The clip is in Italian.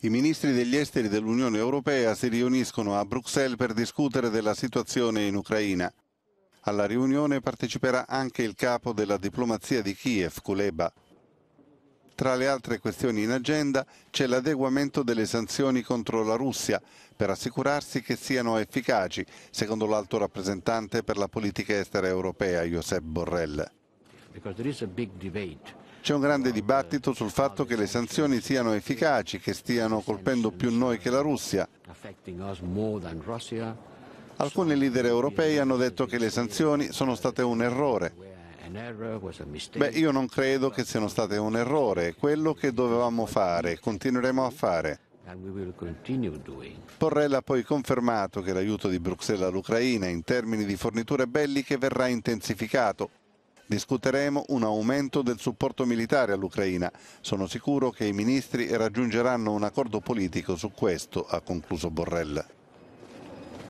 I ministri degli esteri dell'Unione Europea si riuniscono a Bruxelles per discutere della situazione in Ucraina. Alla riunione parteciperà anche il capo della diplomazia di Kiev, Kuleba. Tra le altre questioni in agenda c'è l'adeguamento delle sanzioni contro la Russia per assicurarsi che siano efficaci, secondo l'alto rappresentante per la politica estera europea Josep Borrell. Because there is a big c'è un grande dibattito sul fatto che le sanzioni siano efficaci, che stiano colpendo più noi che la Russia. Alcuni leader europei hanno detto che le sanzioni sono state un errore. Beh, io non credo che siano state un errore, quello che dovevamo fare, continueremo a fare. Porrella ha poi confermato che l'aiuto di Bruxelles all'Ucraina in termini di forniture belliche verrà intensificato Discuteremo un aumento del supporto militare all'Ucraina. Sono sicuro che i ministri raggiungeranno un accordo politico su questo, ha concluso Borrell.